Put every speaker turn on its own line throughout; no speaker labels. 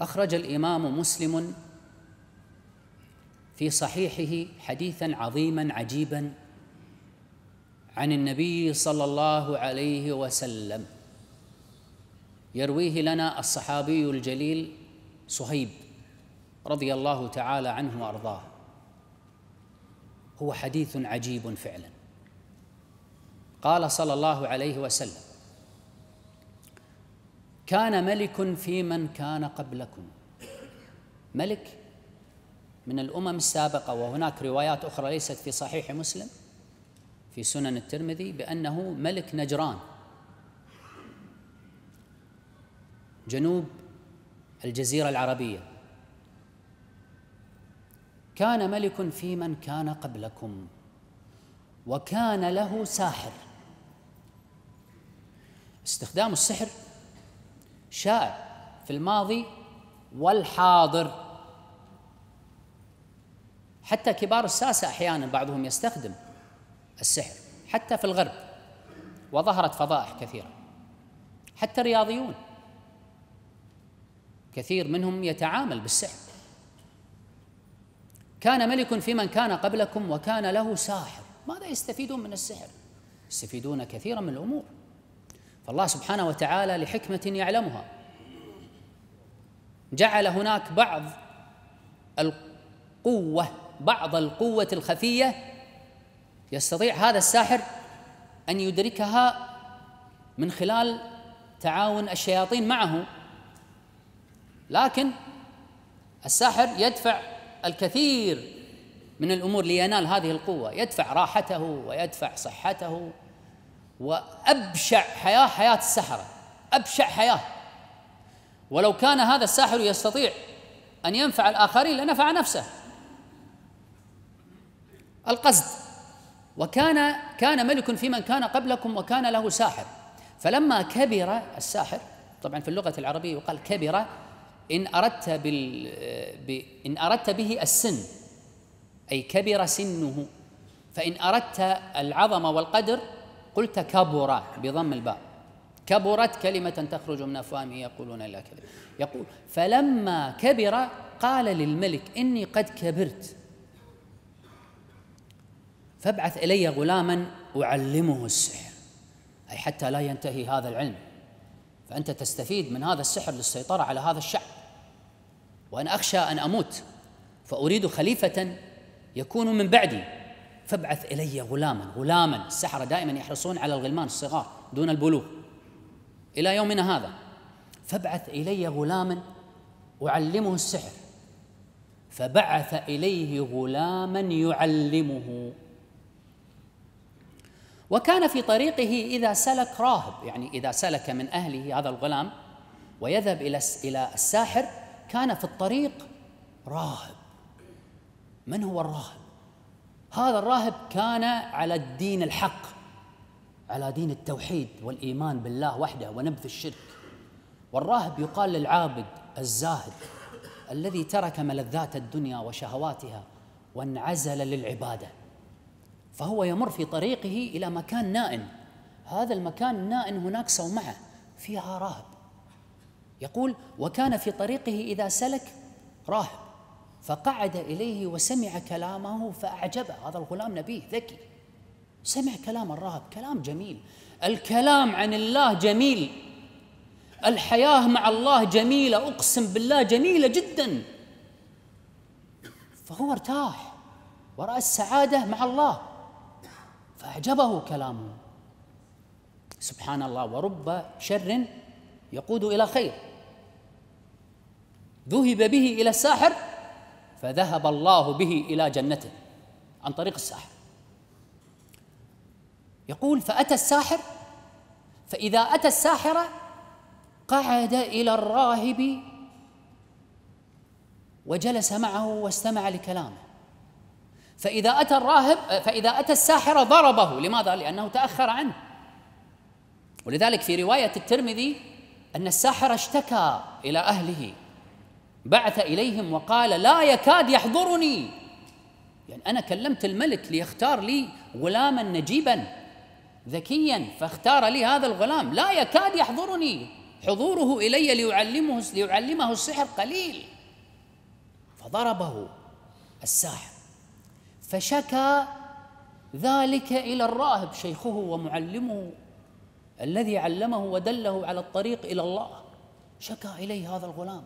أخرج الإمام مسلم في صحيحه حديثا عظيما عجيبا عن النبي صلى الله عليه وسلم يرويه لنا الصحابي الجليل صهيب رضي الله تعالى عنه وارضاه هو حديث عجيب فعلا قال صلى الله عليه وسلم كان ملك في من كان قبلكم ملك من الامم السابقه وهناك روايات اخرى ليست في صحيح مسلم في سنن الترمذي بانه ملك نجران جنوب الجزيره العربيه كان ملك في من كان قبلكم وكان له ساحر استخدام السحر شائع في الماضي والحاضر حتى كبار الساسة أحيانا بعضهم يستخدم السحر حتى في الغرب وظهرت فضائح كثيرة حتى الرياضيون كثير منهم يتعامل بالسحر كان ملك في من كان قبلكم وكان له ساحر ماذا يستفيدون من السحر يستفيدون كثيرا من الأمور فالله سبحانه وتعالى لحكمة يعلمها جعل هناك بعض القوة بعض القوة الخفية يستطيع هذا الساحر أن يدركها من خلال تعاون الشياطين معه لكن الساحر يدفع الكثير من الأمور لينال هذه القوة يدفع راحته ويدفع صحته وأبشع حياة حياة السحرة أبشع حياة ولو كان هذا الساحر يستطيع أن ينفع الآخرين لنفع نفسه القصد وكان كان ملك في من كان قبلكم وكان له ساحر فلما كبر الساحر طبعا في اللغة العربية يقال كبر إن أردت بال ب... إن أردت به السن أي كبر سنه فإن أردت العظمة والقدر قلت كبر بضم الباء كبرت كلمة تخرج من أفواههم يقولون إلا كذب يقول فلما كبر قال للملك إني قد كبرت فابعث إلي غلاما أعلمه السحر أي حتى لا ينتهي هذا العلم فأنت تستفيد من هذا السحر للسيطرة على هذا الشعب وأنا أخشى أن أموت فأريد خليفة يكون من بعدي فابعث إلي غلاما غلاما السحرة دائما يحرصون على الغلمان الصغار دون البلوغ إلى يومنا هذا فابعث إلي غلاما أعلمه السحر فبعث إليه غلاما يعلمه وكان في طريقه إذا سلك راهب يعني إذا سلك من أهله هذا الغلام ويذهب إلى إلى الساحر كان في الطريق راهب من هو الراهب هذا الراهب كان على الدين الحق على دين التوحيد والايمان بالله وحده ونبذ الشرك والراهب يقال للعابد الزاهد الذي ترك ملذات الدنيا وشهواتها وانعزل للعباده فهو يمر في طريقه الى مكان نائم هذا المكان النائم هناك صومعه فيها راهب يقول وكان في طريقه اذا سلك راهب فقعد إليه وسمع كلامه فأعجبه هذا الغلام نبيه ذكي سمع كلام الراهب كلام جميل الكلام عن الله جميل الحياة مع الله جميلة أقسم بالله جميلة جدا فهو ارتاح ورأى السعادة مع الله فأعجبه كلامه سبحان الله ورب شر يقود إلى خير ذهب به إلى الساحر فذهب الله به الى جنته عن طريق الساحر يقول فاتى الساحر فاذا اتى الساحر قعد الى الراهب وجلس معه واستمع لكلامه فاذا اتى الراهب فاذا اتى الساحر ضربه لماذا لانه تاخر عنه ولذلك في روايه الترمذي ان الساحر اشتكى الى اهله بعث إليهم وقال لا يكاد يحضرني يعني أنا كلمت الملك ليختار لي غلاما نجيبا ذكيا فاختار لي هذا الغلام لا يكاد يحضرني حضوره إلي ليعلمه, ليعلمه السحر قليل فضربه الساحر فشكى ذلك إلى الراهب شيخه ومعلمه الذي علمه ودله على الطريق إلى الله شكى إليه هذا الغلام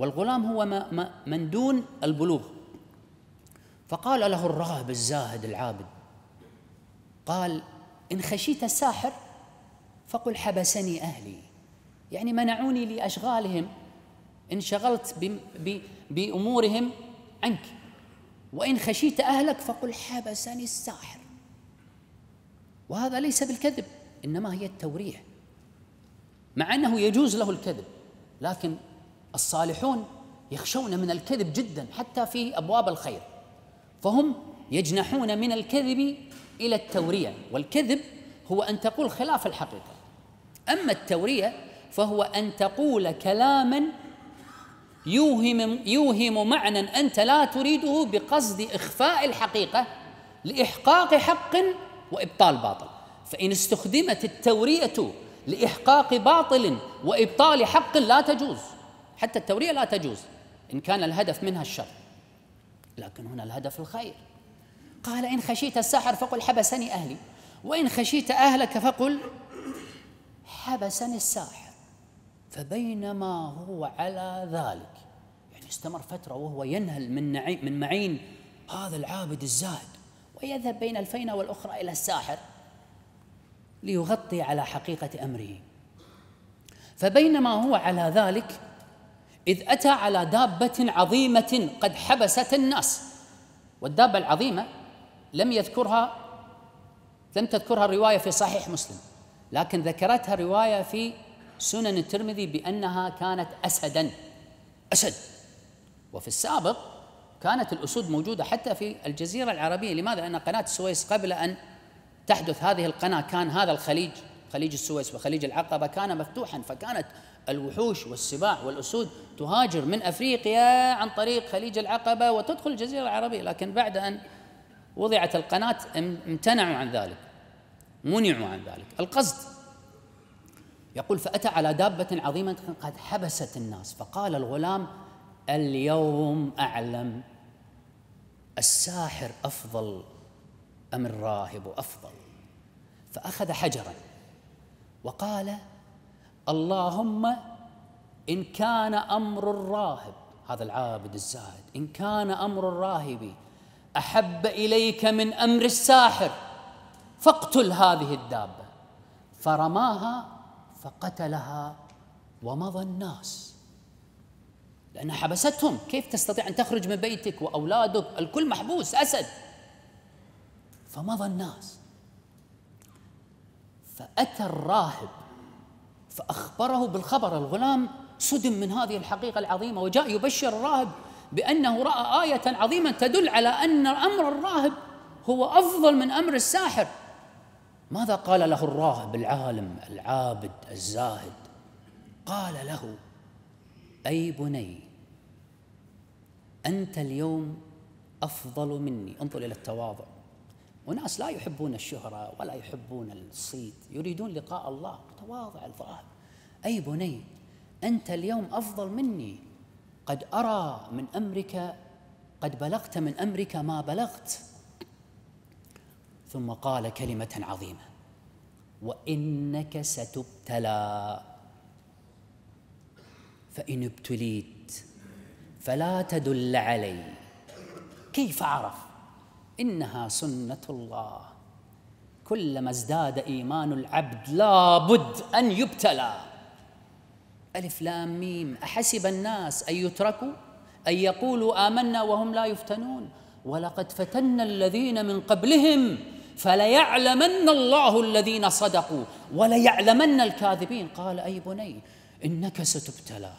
والغلام هو ما ما من دون البلوغ فقال له الراهب الزاهد العابد قال إن خشيت الساحر فقل حبسني أهلي يعني منعوني لأشغالهم انشغلت بأمورهم عنك وإن خشيت أهلك فقل حبسني الساحر وهذا ليس بالكذب إنما هي التورية مع أنه يجوز له الكذب لكن الصالحون يخشون من الكذب جدا حتى في ابواب الخير فهم يجنحون من الكذب الى التوريه والكذب هو ان تقول خلاف الحقيقه اما التوريه فهو ان تقول كلاما يوهم يوهم معنى انت لا تريده بقصد اخفاء الحقيقه لاحقاق حق وابطال باطل فان استخدمت التوريه لاحقاق باطل وابطال حق لا تجوز حتى التورية لا تجوز إن كان الهدف منها الشر لكن هنا الهدف الخير قال إن خشيت السحر فقل حبسني أهلي وإن خشيت أهلك فقل حبسني الساحر فبينما هو على ذلك يعني استمر فترة وهو ينهل من نعيم من معين هذا العابد الزاهد ويذهب بين الفينة والأخرى إلى الساحر ليغطي على حقيقة أمره فبينما هو على ذلك إذ أتى على دابة عظيمة قد حبست الناس والدابة العظيمة لم يذكرها لم تذكرها الرواية في صحيح مسلم لكن ذكرتها الرواية في سنن الترمذي بأنها كانت أسدا أسد وفي السابق كانت الأسود موجودة حتى في الجزيرة العربية لماذا؟ لأن قناة السويس قبل أن تحدث هذه القناة كان هذا الخليج خليج السويس وخليج العقبة كان مفتوحا فكانت الوحوش والسباع والأسود تهاجر من أفريقيا عن طريق خليج العقبة وتدخل الجزيرة العربية لكن بعد أن وضعت القناة امتنعوا عن ذلك منعوا عن ذلك القصد يقول فأتى على دابة عظيمة قد حبست الناس فقال الغلام اليوم أعلم الساحر أفضل أم الراهب أفضل فأخذ حجرا وقال اللهم إن كان أمر الراهب هذا العابد الزاهد إن كان أمر الراهب أحب إليك من أمر الساحر فاقتل هذه الدابة فرماها فقتلها ومضى الناس لأنها حبستهم كيف تستطيع أن تخرج من بيتك وأولادك الكل محبوس أسد فمضى الناس فأتى الراهب فأخبره بالخبر الغلام صدم من هذه الحقيقة العظيمة وجاء يبشر الراهب بأنه رأى آية عظيمة تدل على أن أمر الراهب هو أفضل من أمر الساحر ماذا قال له الراهب العالم العابد الزاهد قال له أي بني أنت اليوم أفضل مني انظر إلى التواضع وناس لا يحبون الشهرة ولا يحبون الصيت يريدون لقاء الله متواضع الظاهر أي بني أنت اليوم أفضل مني قد أرى من أمرك قد بلغت من أمرك ما بلغت ثم قال كلمة عظيمة وإنك ستبتلى فإن ابتليت فلا تدل علي كيف عرف إنها سنة الله كلما ازداد إيمان العبد لابد أن يبتلى ألف لام ميم أحسب الناس أن يتركوا أن يقولوا آمنا وهم لا يفتنون ولقد فتنا الذين من قبلهم فليعلمن الله الذين صدقوا وليعلمن الكاذبين قال أي بني إنك ستبتلى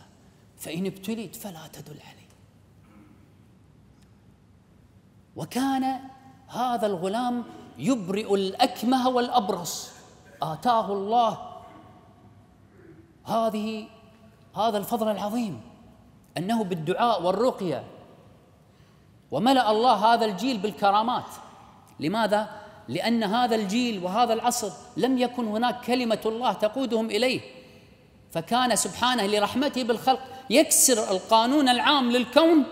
فإن ابتليت فلا تدل عليه وكان هذا الغلام يبرئ الأكمه والأبرص آتاه الله هذه هذا الفضل العظيم أنه بالدعاء والرقية وملأ الله هذا الجيل بالكرامات لماذا؟ لأن هذا الجيل وهذا العصر لم يكن هناك كلمة الله تقودهم إليه فكان سبحانه لرحمته بالخلق يكسر القانون العام للكون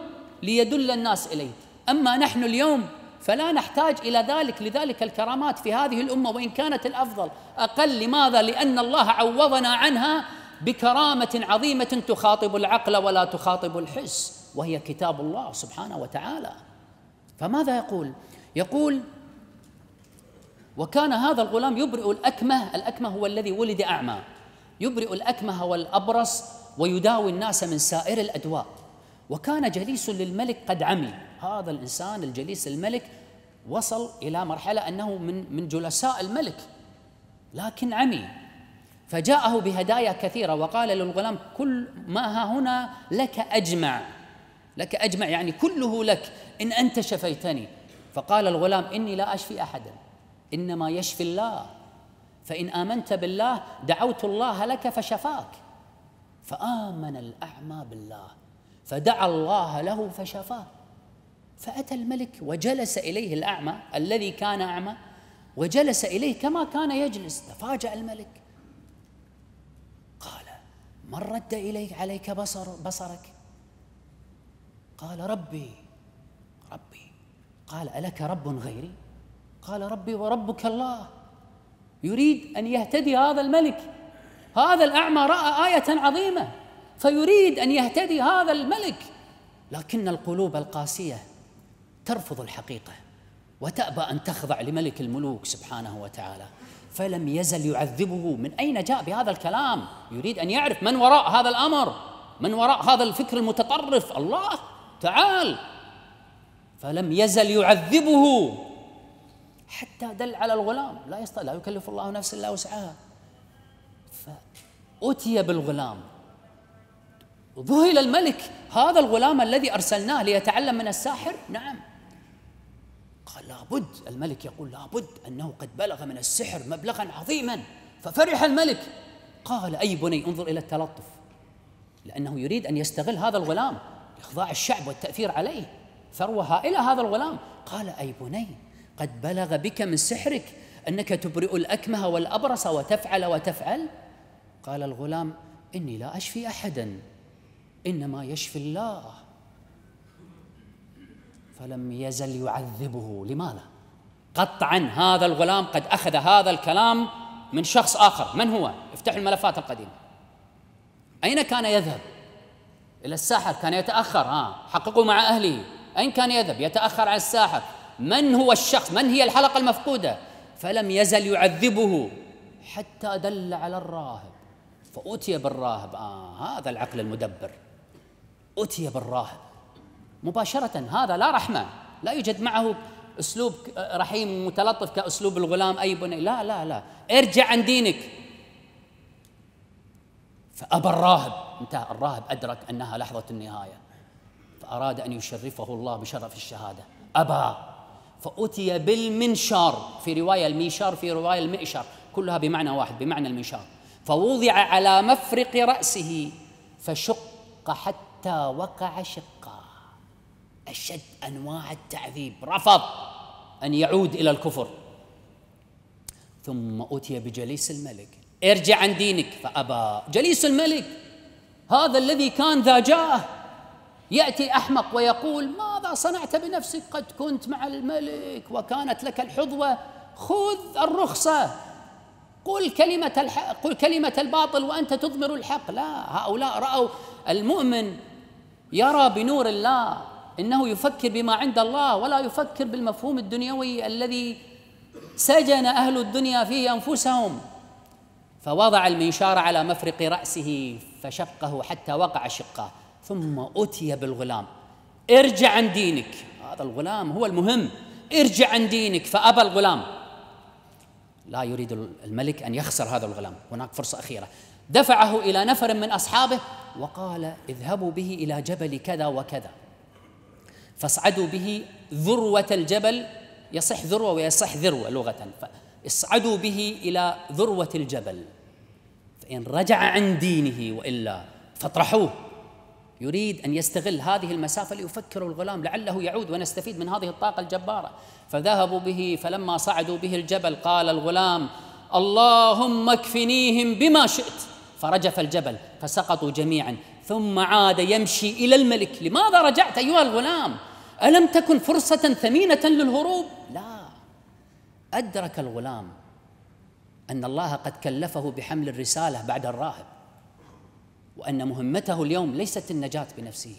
ليدل الناس إليه أما نحن اليوم فلا نحتاج إلى ذلك لذلك الكرامات في هذه الأمة وإن كانت الأفضل أقل لماذا؟ لأن الله عوضنا عنها بكرامة عظيمة تخاطب العقل ولا تخاطب الحس وهي كتاب الله سبحانه وتعالى فماذا يقول؟ يقول وكان هذا الغلام يبرئ الأكمه الأكمه هو الذي ولد أعمى يبرئ الأكمه والأبرص ويداوي الناس من سائر الأدواء وكان جليس للملك قد عمي هذا الإنسان الجليس الملك وصل إلى مرحلة أنه من, من جلساء الملك لكن عمي فجاءه بهدايا كثيرة وقال للغلام كل ما ها هنا لك أجمع لك أجمع يعني كله لك إن أنت شفيتني فقال الغلام إني لا أشفي أحدا إنما يشفي الله فإن آمنت بالله دعوت الله لك فشفاك فآمن الأعمى بالله فدعا الله له فشفاه فأتى الملك وجلس إليه الأعمى الذي كان أعمى وجلس إليه كما كان يجلس تفاجأ الملك قال من رد إليك عليك بصر بصرك قال ربي ربي قال ألك رب غيري قال ربي وربك الله يريد أن يهتدي هذا الملك هذا الأعمى رأى آية عظيمة فيريد ان يهتدي هذا الملك لكن القلوب القاسيه ترفض الحقيقه وتابى ان تخضع لملك الملوك سبحانه وتعالى فلم يزل يعذبه من اين جاء بهذا الكلام يريد ان يعرف من وراء هذا الامر من وراء هذا الفكر المتطرف الله تعال فلم يزل يعذبه حتى دل على الغلام لا يستطيع لا يكلف الله نفسا الا وسعها فأتي بالغلام ذهل الملك هذا الغلام الذي أرسلناه ليتعلم من الساحر نعم قال لابد الملك يقول لابد أنه قد بلغ من السحر مبلغا عظيما ففرح الملك قال أي بني انظر إلى التلطف لأنه يريد أن يستغل هذا الغلام لإخضاع الشعب والتأثير عليه ثروة هائلة هذا الغلام قال أي بني قد بلغ بك من سحرك أنك تبرئ الأكمه والأبرص وتفعل وتفعل قال الغلام إني لا أشفي أحدا انما يشفي الله فلم يزل يعذبه لماذا قطعا هذا الغلام قد اخذ هذا الكلام من شخص اخر من هو افتحوا الملفات القديمه اين كان يذهب الى الساحر كان يتاخر ها حققوا مع اهله اين كان يذهب يتاخر على الساحر من هو الشخص من هي الحلقه المفقوده فلم يزل يعذبه حتى دل على الراهب فأتي بالراهب آه هذا العقل المدبر أتي بالراهب مباشرة هذا لا رحمة لا يوجد معه أسلوب رحيم متلطف كأسلوب الغلام أي بني لا لا لا ارجع عن دينك فأبى الراهب انتهى الراهب أدرك أنها لحظة النهاية فأراد أن يشرفه الله بشرف الشهادة أبى فأتي بالمنشار في رواية الميشار في رواية المئشر كلها بمعنى واحد بمعنى المنشار فوضع على مفرق رأسه فشق حتى حتى وقع شقا أشد أنواع التعذيب رفض أن يعود إلى الكفر ثم أتي بجليس الملك ارجع عن دينك فأبى جليس الملك هذا الذي كان ذا جاه يأتي أحمق ويقول ماذا صنعت بنفسك قد كنت مع الملك وكانت لك الحظوة خذ الرخصة قل كلمة الحق قل كلمة الباطل وأنت تضمر الحق لا هؤلاء رأوا المؤمن يرى بنور الله انه يفكر بما عند الله ولا يفكر بالمفهوم الدنيوي الذي سجن اهل الدنيا فيه انفسهم فوضع المنشار على مفرق راسه فشقه حتى وقع شقه ثم اتي بالغلام ارجع عن دينك هذا الغلام هو المهم ارجع عن دينك فابى الغلام لا يريد الملك ان يخسر هذا الغلام هناك فرصه اخيره دفعه إلى نفر من أصحابه وقال اذهبوا به إلى جبل كذا وكذا فاصعدوا به ذروة الجبل يصح ذروة ويصح ذروة لغة فاصعدوا به إلى ذروة الجبل فإن رجع عن دينه وإلا فاطرحوه يريد أن يستغل هذه المسافة ليفكر الغلام لعله يعود ونستفيد من هذه الطاقة الجبارة فذهبوا به فلما صعدوا به الجبل قال الغلام اللهم اكفنيهم بما شئت فرجف الجبل فسقطوا جميعا ثم عاد يمشي الى الملك لماذا رجعت ايها الغلام الم تكن فرصه ثمينه للهروب لا ادرك الغلام ان الله قد كلفه بحمل الرساله بعد الراهب وان مهمته اليوم ليست النجاه بنفسه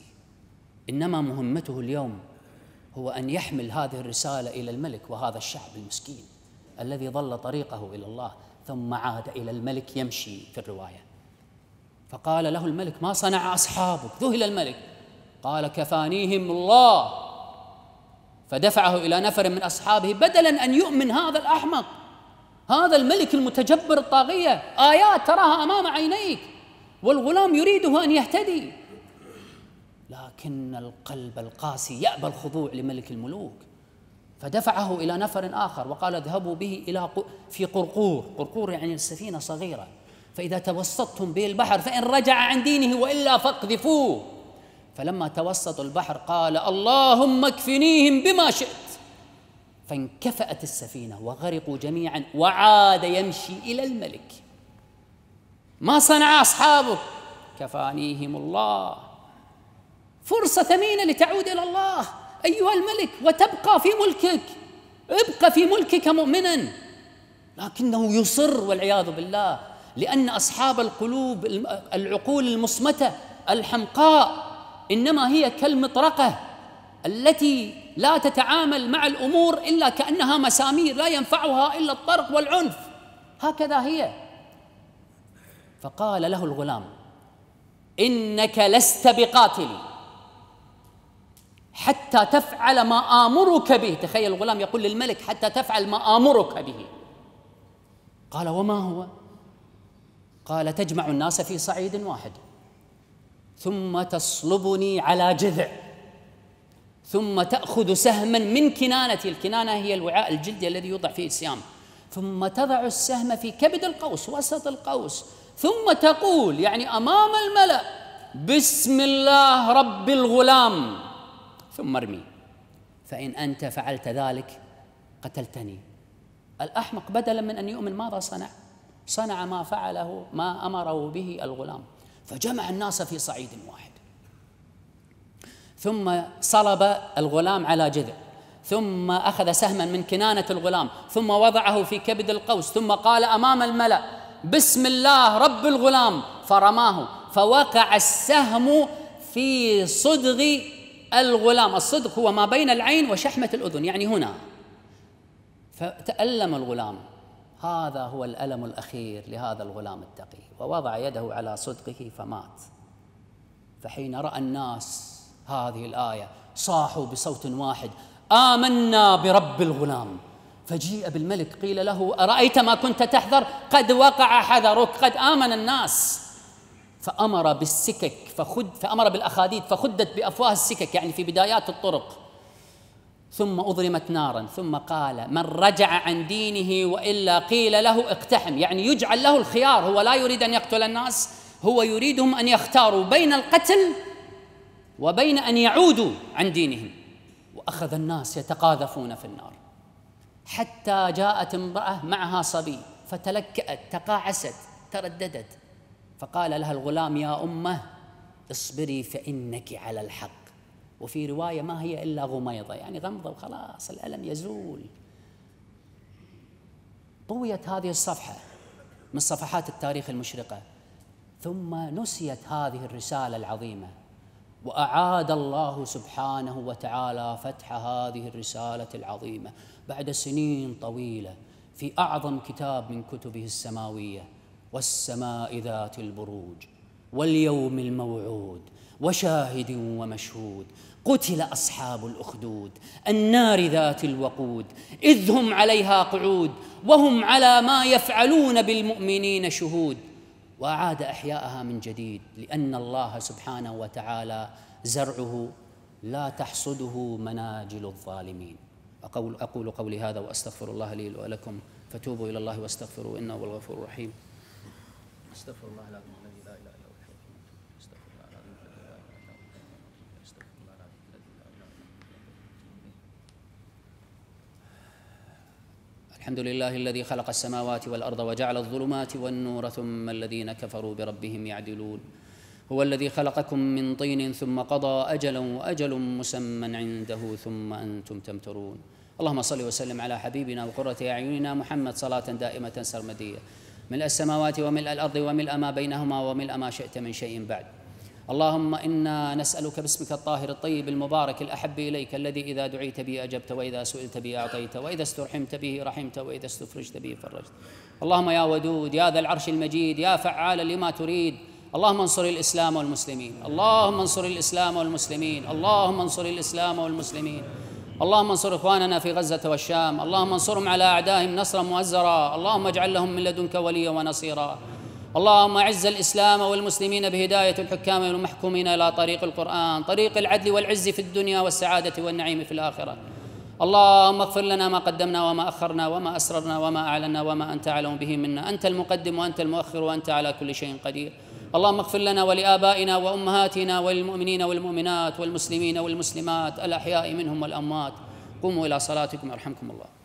انما مهمته اليوم هو ان يحمل هذه الرساله الى الملك وهذا الشعب المسكين الذي ظل طريقه الى الله ثم عاد الى الملك يمشي في الروايه فقال له الملك ما صنع أصحابك ذهل الملك قال كفانيهم الله فدفعه إلى نفر من أصحابه بدلا أن يؤمن هذا الأحمق هذا الملك المتجبر الطاغية آيات تراها أمام عينيك والغلام يريده أن يهتدي لكن القلب القاسي يأبى الخضوع لملك الملوك فدفعه إلى نفر آخر وقال اذهبوا به إلى في قرقور قرقور يعني السفينة صغيرة فإذا توسطتم به البحر فإن رجع عن دينه وإلا فاقذفوه فلما توسطوا البحر قال اللهم اكفنيهم بما شئت فانكفأت السفينة وغرقوا جميعا وعاد يمشي إلى الملك ما صنع أصحابه كفانيهم الله فرصة ثمينة لتعود إلى الله أيها الملك وتبقى في ملكك ابقى في ملكك مؤمنا لكنه يصر والعياذ بالله لأن أصحاب القلوب العقول المصمتة الحمقاء إنما هي كالمطرقة التي لا تتعامل مع الأمور إلا كأنها مسامير لا ينفعها إلا الطرق والعنف هكذا هي فقال له الغلام إنك لست بقاتلي حتى تفعل ما آمرك به تخيل الغلام يقول للملك حتى تفعل ما آمرك به قال وما هو قال تجمع الناس في صعيد واحد ثم تصلبني على جذع ثم تأخذ سهما من كنانتي الكنانة هي الوعاء الجلدي الذي يوضع فيه السيام ثم تضع السهم في كبد القوس وسط القوس ثم تقول يعني أمام الملأ بسم الله رب الغلام ثم ارمي فإن أنت فعلت ذلك قتلتني الأحمق بدلا من أن يؤمن ماذا صنع صنع ما فعله ما امره به الغلام فجمع الناس في صعيد واحد ثم صلب الغلام على جذع ثم اخذ سهما من كنانه الغلام ثم وضعه في كبد القوس ثم قال امام الملا بسم الله رب الغلام فرماه فوقع السهم في صدغ الغلام الصدغ هو ما بين العين وشحمه الاذن يعني هنا فتالم الغلام هذا هو الألم الأخير لهذا الغلام التقي ووضع يده على صدقه فمات فحين رأى الناس هذه الآية صاحوا بصوت واحد آمنا برب الغلام فجيء بالملك قيل له أرأيت ما كنت تحذر قد وقع حذرك قد آمن الناس فأمر بالسكك فخد فأمر بالأخاديد فخدت بأفواه السكك يعني في بدايات الطرق ثم أضرمت نارا ثم قال من رجع عن دينه وإلا قيل له اقتحم يعني يجعل له الخيار هو لا يريد أن يقتل الناس هو يريدهم أن يختاروا بين القتل وبين أن يعودوا عن دينهم وأخذ الناس يتقاذفون في النار حتى جاءت امرأة معها صبي فتلكأت تقاعست ترددت فقال لها الغلام يا أمه اصبري فإنك على الحق وفي رواية ما هي إلا غميضة يعني غمضة وخلاص الألم يزول طويت هذه الصفحة من صفحات التاريخ المشرقة ثم نسيت هذه الرسالة العظيمة وأعاد الله سبحانه وتعالى فتح هذه الرسالة العظيمة بعد سنين طويلة في أعظم كتاب من كتبه السماوية والسماء ذات البروج واليوم الموعود وشاهد ومشهود قتل اصحاب الاخدود النار ذات الوقود اذ هم عليها قعود وهم على ما يفعلون بالمؤمنين شهود واعاد احياءها من جديد لان الله سبحانه وتعالى زرعه لا تحصده مناجل الظالمين اقول اقول قولي هذا واستغفر الله لي ولكم فتوبوا الى الله واستغفروا انه هو الغفور الرحيم استغفر الله العظيم الحمد لله الذي خلق السماوات والارض وجعل الظلمات والنور ثم الذين كفروا بربهم يعدلون هو الذي خلقكم من طين ثم قضى اجلا واجل مسمى عنده ثم انتم تمترون اللهم صل وسلم على حبيبنا وقرة أعيننا محمد صلاة دائمة سرمدية ملء السماوات وملء الأرض وملء ما بينهما وملء ما شئت من شيء بعد اللهم انا نسالك باسمك الطاهر الطيب المبارك الاحب اليك الذي اذا دعيت به اجبت واذا سئلت به اعطيت واذا استرحمت به رحمت واذا استفرجت به فرجت اللهم يا ودود يا ذا العرش المجيد يا فعال لما تريد اللهم انصر الاسلام والمسلمين اللهم انصر الاسلام والمسلمين اللهم انصر الاسلام والمسلمين اللهم انصر اخواننا في غزه والشام اللهم انصرهم على اعدائهم نصرا مؤزرا اللهم اجعل لهم من لدنك وليا ونصيرا اللهم اعز الاسلام والمسلمين بهدايه الحكام والمحكومين الى طريق القران طريق العدل والعز في الدنيا والسعاده والنعيم في الاخره اللهم اغفر لنا ما قدمنا وما اخرنا وما اسررنا وما اعلنا وما انت اعلم به منا انت المقدم وانت المؤخر وانت على كل شيء قدير اللهم اغفر لنا ولابائنا وامهاتنا وللمؤمنين والمؤمنات والمسلمين والمسلمات الاحياء منهم والاموات قوموا الى صلاتكم يرحمكم الله